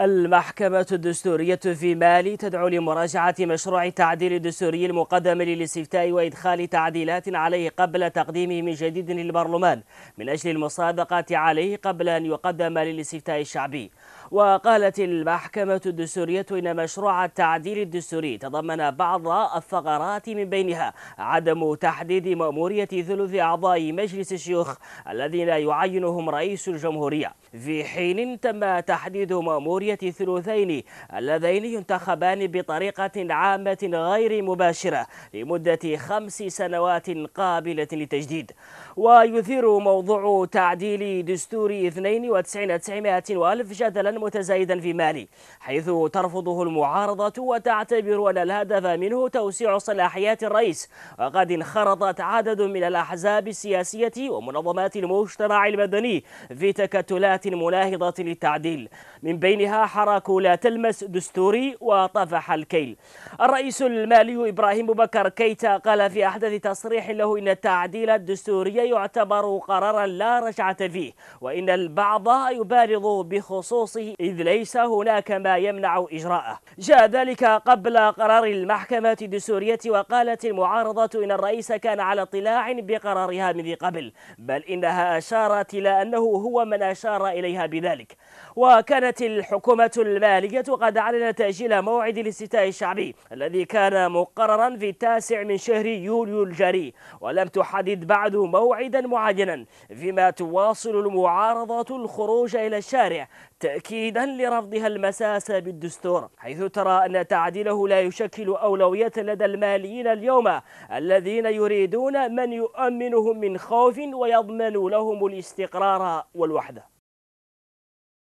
المحكمة الدستورية في مالي تدعو لمراجعة مشروع التعديل الدستوري المقدم للاستفتاء وإدخال تعديلات عليه قبل تقديمه من جديد للبرلمان من أجل المصادقة عليه قبل أن يقدم للاستفتاء الشعبي وقالت المحكمة الدستورية إن مشروع التعديل الدستوري تضمن بعض الثغرات من بينها عدم تحديد مأمورية ثلث أعضاء مجلس الشيوخ الذين يعينهم رئيس الجمهورية في حين تم تحديد مأمورية الجمهورية ثلثين اللذين ينتخبان بطريقة عامة غير مباشرة لمدة خمس سنوات قابلة للتجديد ويثير موضوع تعديل دستور 92 900 وألف جدلا متزايدا في مالي حيث ترفضه المعارضة وتعتبر أن الهدف منه توسيع صلاحيات الرئيس وقد انخرطت عدد من الأحزاب السياسية ومنظمات المجتمع المدني في تكتلات مناهضة للتعديل من بينها حراك لا تلمس دستوري وطفح الكيل الرئيس المالي إبراهيم بكر كيتا قال في أحدث تصريح له إن التعديل الدستوري يعتبر قرارا لا رجعة فيه وإن البعض يبارض بخصوصه إذ ليس هناك ما يمنع إجراءه جاء ذلك قبل قرار المحكمة الدستورية وقالت المعارضة إن الرئيس كان على اطلاع بقرارها من قبل بل إنها أشارت إلى أنه هو من أشار إليها بذلك وكانت الحكومة الحكومة المالية قد أعلن تأجيل موعد الاستفتاء الشعبي الذي كان مقررا في التاسع من شهر يوليو الجاري ولم تحدد بعد موعدا معينا فيما تواصل المعارضة الخروج إلى الشارع تأكيدا لرفضها المساس بالدستور حيث ترى أن تعديله لا يشكل أولوية لدى الماليين اليوم الذين يريدون من يؤمنهم من خوف ويضمن لهم الاستقرار والوحدة